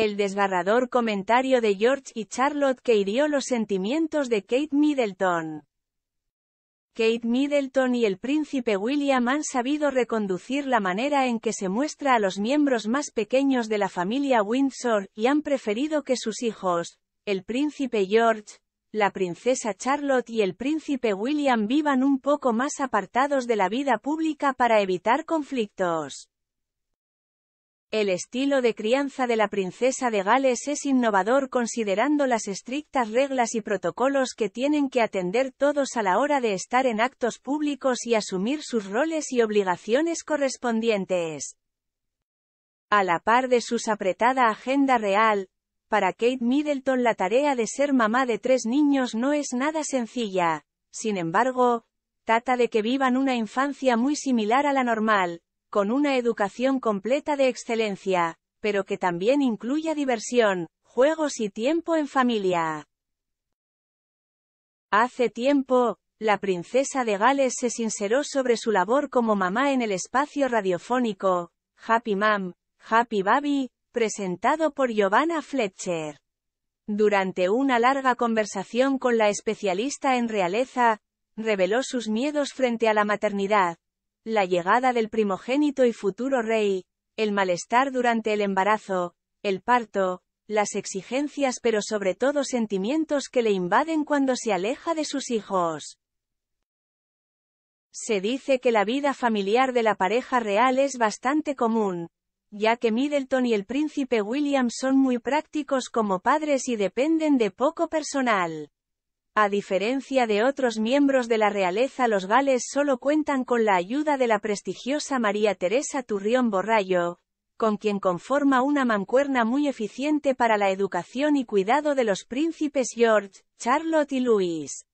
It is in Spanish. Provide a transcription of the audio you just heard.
El desgarrador comentario de George y Charlotte que hirió los sentimientos de Kate Middleton. Kate Middleton y el príncipe William han sabido reconducir la manera en que se muestra a los miembros más pequeños de la familia Windsor, y han preferido que sus hijos, el príncipe George, la princesa Charlotte y el príncipe William vivan un poco más apartados de la vida pública para evitar conflictos. El estilo de crianza de la princesa de Gales es innovador considerando las estrictas reglas y protocolos que tienen que atender todos a la hora de estar en actos públicos y asumir sus roles y obligaciones correspondientes. A la par de su apretada agenda real, para Kate Middleton la tarea de ser mamá de tres niños no es nada sencilla. Sin embargo, trata de que vivan una infancia muy similar a la normal, con una educación completa de excelencia, pero que también incluya diversión, juegos y tiempo en familia. Hace tiempo, la princesa de Gales se sinceró sobre su labor como mamá en el espacio radiofónico, Happy Mom, Happy Baby, presentado por Giovanna Fletcher. Durante una larga conversación con la especialista en realeza, reveló sus miedos frente a la maternidad, la llegada del primogénito y futuro rey, el malestar durante el embarazo, el parto, las exigencias pero sobre todo sentimientos que le invaden cuando se aleja de sus hijos. Se dice que la vida familiar de la pareja real es bastante común, ya que Middleton y el príncipe William son muy prácticos como padres y dependen de poco personal. A diferencia de otros miembros de la realeza los gales solo cuentan con la ayuda de la prestigiosa María Teresa Turrión Borrallo, con quien conforma una mancuerna muy eficiente para la educación y cuidado de los príncipes George, Charlotte y Louis.